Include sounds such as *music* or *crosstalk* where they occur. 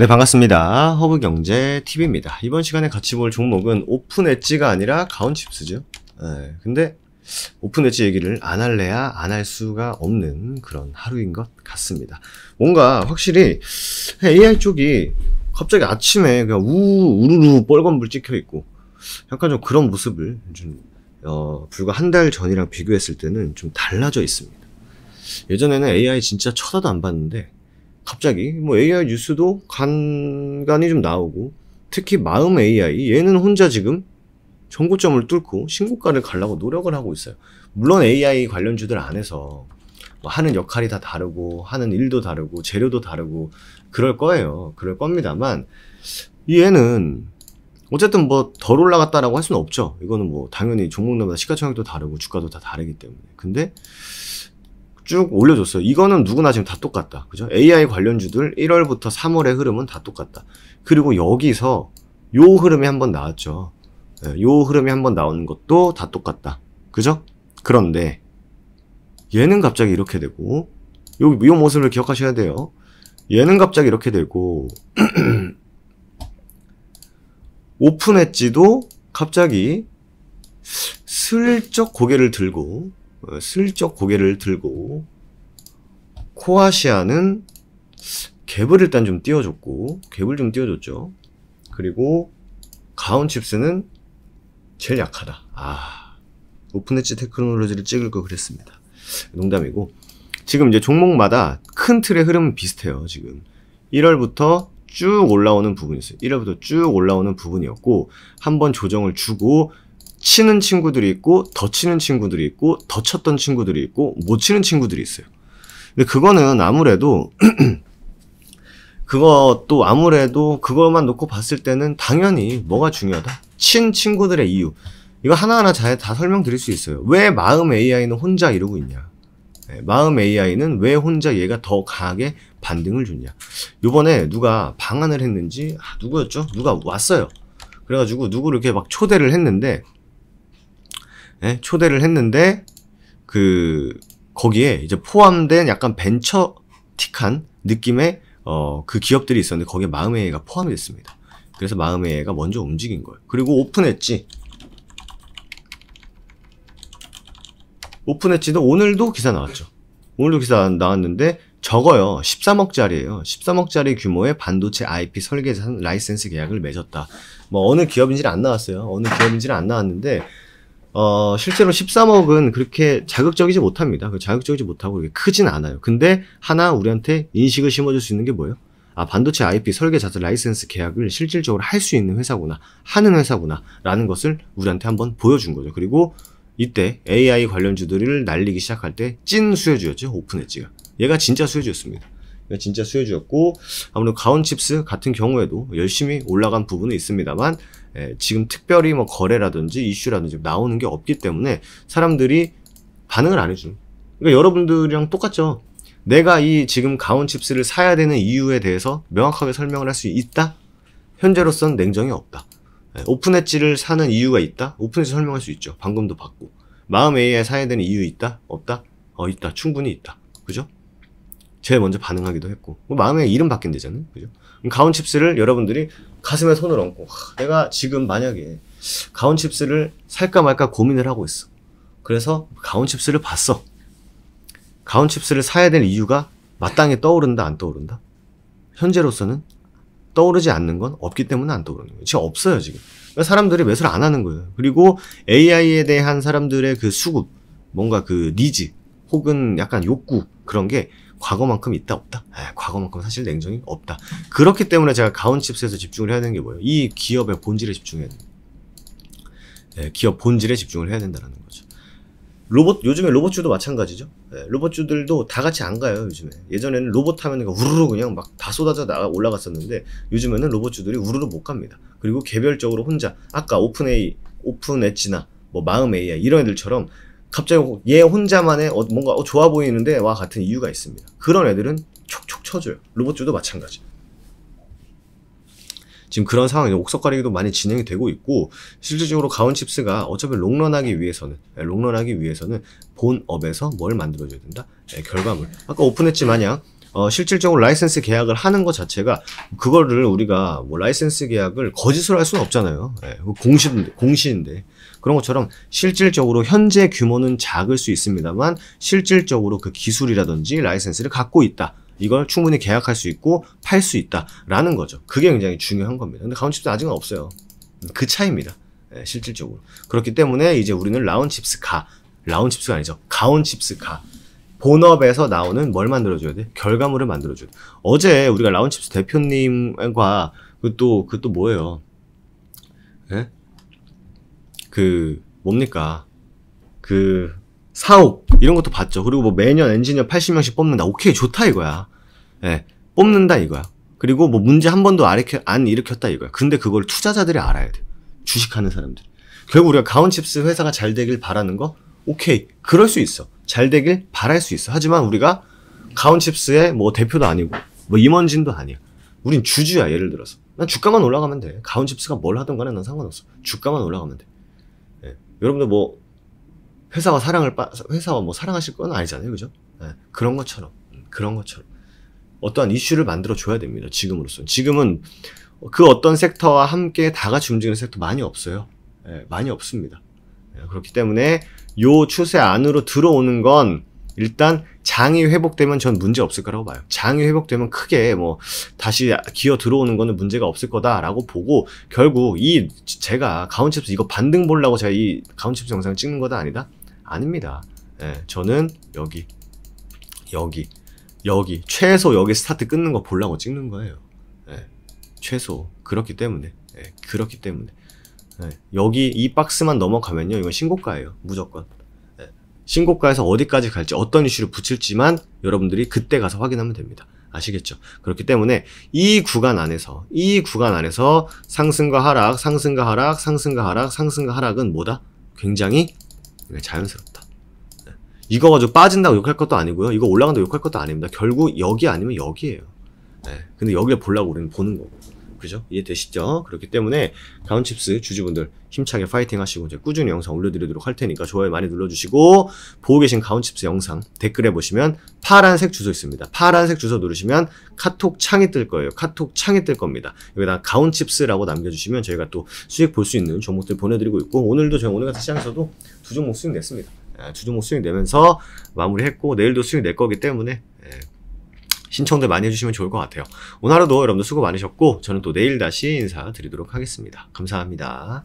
네, 반갑습니다. 허브경제TV입니다. 이번 시간에 같이 볼 종목은 오픈엣지가 아니라 가온칩스죠. 네, 예, 근데 오픈엣지 얘기를 안 할래야 안 할 수가 없는 그런 하루인 것 같습니다. 뭔가 확실히 AI 쪽이 갑자기 아침에 그냥 우, 우르르 뻘건불 찍혀 있고 약간 좀 그런 모습을 좀, 어, 불과 한 달 전이랑 비교했을 때는 좀 달라져 있습니다. 예전에는 AI 진짜 쳐다도 안 봤는데 갑자기 뭐 AI 뉴스도 간간이좀 나오고 특히 마음 AI 얘는 혼자 지금 정고점을 뚫고 신고가를 가려고 노력을 하고 있어요. 물론 AI 관련주들 안에서 뭐 하는 역할이 다 다르고 하는 일도 다르고 재료도 다르고 그럴 거예요. 그럴 겁니다만 얘는 어쨌든 뭐덜 올라갔다라고 할 수는 없죠. 이거는 뭐 당연히 종목마다 시가총액도 다르고 주가도 다 다르기 때문에. 근데 쭉 올려줬어요. 이거는 누구나 지금 다 똑같다. 그죠? AI 관련주들 1월부터 3월의 흐름은 다 똑같다. 그리고 여기서 요 흐름이 한번 나왔죠. 예, 요 흐름이 한번 나오는 것도 다 똑같다. 그죠? 그런데 얘는 갑자기 이렇게 되고 요, 요 모습을 기억하셔야 돼요. 얘는 갑자기 이렇게 되고 *clears throat* 오픈했지도 갑자기 슬쩍 고개를 들고 어, 슬쩍 고개를 들고 코아시아는 갭을 일단 좀 띄워줬고 갭을 좀 띄워줬죠 그리고 가온칩스는 제일 약하다 아 오픈엣지 테크놀로지를 찍을 거 그랬습니다 농담이고 지금 이제 종목마다 큰 틀의 흐름은 비슷해요 지금 1월부터 쭉 올라오는 부분이었어요 1월부터 쭉 올라오는 부분이었고 한번 조정을 주고 치는 친구들이 있고 더 치는 친구들이 있고 더 쳤던 친구들이 있고 못 치는 친구들이 있어요. 근데 그거는 아무래도 *clears throat* 그것도 아무래도 그것만 놓고 봤을 때는 당연히 뭐가 중요하다? 친 친구들의 이유. 이거 하나하나 잘다 설명드릴 수 있어요. 왜 마음 AI는 혼자 이러고 있냐? 네, 마음 AI는 왜 혼자 얘가 더 강하게 반등을 주냐? 요번에 누가 방안을 했는지 아, 누구였죠? 누가 왔어요. 그래가지고 누구를 이렇게 막 초대를 했는데 예? 초대를 했는데 그 거기에 이제 포함된 약간 벤처틱한 느낌의 어, 그 기업들이 있었는데 거기에 마음의 애가 포함이 됐습니다. 그래서 마음의 애가 먼저 움직인 거예요. 그리고 오픈했지. 오픈했지는 오늘도 기사 나왔죠. 오늘도 기사 나왔는데 적어요. 13억짜리예요. 13억짜리 규모의 반도체 IP 설계자 라이센스 계약을 맺었다. 뭐 어느 기업인지는 안 나왔어요. 어느 기업인지는 안 나왔는데 어, 실제로 13억은 그렇게 자극적이지 못합니다. 그 자극적이지 못하고 크진 않아요. 근데 하나 우리한테 인식을 심어줄 수 있는 게 뭐예요? 아, 반도체 IP 설계 자재 라이센스 계약을 실질적으로 할 수 있는 회사구나, 하는 회사구나, 라는 것을 우리한테 한번 보여준 거죠. 그리고 이때 AI 관련주들을 날리기 시작할 때 찐 수혜주였죠, 오픈엣지가. 얘가 진짜 수혜주였습니다. 네, 진짜 수혜주였고 아무래도 가온칩스 같은 경우에도 열심히 올라간 부분은 있습니다만 예, 지금 특별히 뭐 거래라든지 이슈라든지 나오는 게 없기 때문에 사람들이 반응을 안해주 그러니까 여러분들이랑 똑같죠 내가 이 지금 가온칩스를 사야 되는 이유에 대해서 명확하게 설명을 할 수 있다? 현재로선 냉정이 없다 예, 오픈엣지를 사는 이유가 있다? 오픈엣지 설명할 수 있죠 방금도 봤고 마음 AI 사야 되는 이유 있다? 없다? 어 있다 충분히 있다 그죠? 제일 먼저 반응하기도 했고 뭐 마음에 이름 바뀐대잖아요 그죠 가온 칩스를 여러분들이 가슴에 손을 얹고 내가 지금 만약에 가온 칩스를 살까 말까 고민을 하고 있어 그래서 가온 칩스를 봤어 가온 칩스를 사야 될 이유가 마땅히 떠오른다 안 떠오른다 현재로서는 떠오르지 않는 건 없기 때문에 안 떠오르는 거예요 지금 없어요 지금 그러니까 사람들이 매수를 안 하는 거예요 그리고 AI에 대한 사람들의 그 수급 뭔가 그 니즈 혹은 약간 욕구 그런 게 과거만큼 있다 없다 에, 예, 과거만큼 사실 냉정이 없다 그렇기 때문에 제가 가온칩스에서 집중을 해야 되는 게 뭐예요 이 기업의 본질에 집중해야 된다 예, 기업 본질에 집중을 해야 된다는 거죠 로봇 요즘에 로봇주도 마찬가지죠 예, 로봇주들도 다 같이 안 가요 요즘에 예전에는 로봇 하면 우르르 그냥 막 다 쏟아져 나가 올라갔었는데 요즘에는 로봇주들이 우르르 못 갑니다 그리고 개별적으로 혼자 아까 오픈 A 오픈 엣지나 뭐 마음 AI 이런 애들처럼 갑자기 어, 얘 혼자만의 어, 뭔가 어, 좋아 보이는데 와 같은 이유가 있습니다. 그런 애들은 촉촉 쳐줘요. 로봇주도 마찬가지. 지금 그런 상황이 옥석가리기도 많이 진행이 되고 있고 실질적으로 가온칩스가 어차피 롱런하기 위해서는 예, 롱런하기 위해서는 본업에서 뭘 만들어줘야 된다? 네, 결과물. 아까 오픈했지 마냥 어, 실질적으로 라이센스 계약을 하는 것 자체가 그거를 우리가 뭐 라이센스 계약을 거짓으로 할 수는 없잖아요. 네, 공시인데, 공시인데. 그런 것처럼 실질적으로 현재 규모는 작을 수 있습니다만 실질적으로 그 기술이라든지 라이센스를 갖고 있다. 이걸 충분히 계약할 수 있고 팔 수 있다라는 거죠. 그게 굉장히 중요한 겁니다. 근데 가온칩스 아직은 없어요. 음, 그 차이입니다. 예, 실질적으로. 그렇기 때문에 이제 우리는 라온칩스가라온칩스가 아니죠. 가온칩스가 본업에서 나오는 뭘 만들어줘야 돼? 결과물을 만들어줘야 돼. 어제 우리가 라운칩스 대표님과 그 또, 그 또 뭐예요? 예? 그 뭡니까 그 사옥 이런 것도 봤죠. 그리고 뭐 매년 엔지니어 80명씩 뽑는다. 오케이 좋다 이거야. 예, 뽑는다 이거야. 그리고 뭐 문제 한 번도 안 일으켰다 이거야. 근데 그걸 투자자들이 알아야 돼. 주식하는 사람들 결국 우리가 가온칩스 회사가 잘 되길 바라는 거 오케이 그럴 수 있어. 잘 되길 바랄 수 있어. 하지만 우리가 가온칩스의 뭐 대표도 아니고 뭐 임원진도 아니야. 우린 주주야 예를 들어서. 난 주가만 올라가면 돼. 가온칩스가 뭘 하든 간에 난 상관없어. 주가만 올라가면 돼. 예. 여러분들 뭐 회사와 사랑을 빠, 회사와 뭐 사랑하실 건 아니잖아요, 그죠? 예. 그런 것처럼 음, 그런 것처럼 어떠한 이슈를 만들어 줘야 됩니다. 지금으로서 지금은 그 어떤 섹터와 함께 다 같이 움직이는 섹터 많이 없어요. 예, 많이 없습니다. 예, 그렇기 때문에 요 추세 안으로 들어오는 건 일단 장이 회복되면 전 문제 없을 거라고 봐요. 장이 회복되면 크게 뭐 다시 기어 들어오는 거는 문제가 없을 거다라고 보고 결국 이 제가 가온칩스 이거 반등 보려고 제가 이 가온칩스 영상을 찍는 거다 아니다? 아닙니다. 예, 저는 여기 여기 여기 최소 여기 스타트 끊는 거 보려고 찍는 거예요. 예, 최소 그렇기 때문에 예, 그렇기 때문에 예, 여기 이 박스만 넘어가면요 이건 신고가예요 무조건 신고가에서 어디까지 갈지 어떤 이슈를 붙일지만 여러분들이 그때 가서 확인하면 됩니다. 아시겠죠? 그렇기 때문에 이 구간 안에서 이 구간 안에서 상승과 하락, 상승과 하락, 상승과 하락, 상승과 하락은 뭐다? 굉장히 네, 자연스럽다. 네. 이거 가지고 빠진다고 욕할 것도 아니고요. 이거 올라간다고 욕할 것도 아닙니다. 결국 여기 아니면 여기예요. 네. 근데 여기를 보려고 우리는 보는 거고. 그죠? 이해되시죠? 그렇기 때문에 다운칩스 주주분들 힘차게 파이팅 하시고 이제 꾸준히 영상 올려드리도록 할 테니까 좋아요 많이 눌러주시고 보고 계신 가운칩스 영상 댓글에 보시면 파란색 주소 있습니다. 파란색 주소 누르시면 카톡 창이 뜰 거예요. 카톡 창이 뜰 겁니다. 여기다 가운칩스라고 남겨주시면 저희가 또 수익 볼 수 있는 종목들 보내드리고 있고 오늘도 저희 오늘 같은 시장에서도 두 종목 수익 냈습니다. 아, 두 종목 수익 내면서 마무리했고 내일도 수익 낼 거기 때문에 신청들 많이 해주시면 좋을 것 같아요. 오늘 하루도 여러분들 수고 많으셨고 저는 또 내일 다시 인사드리도록 하겠습니다. 감사합니다.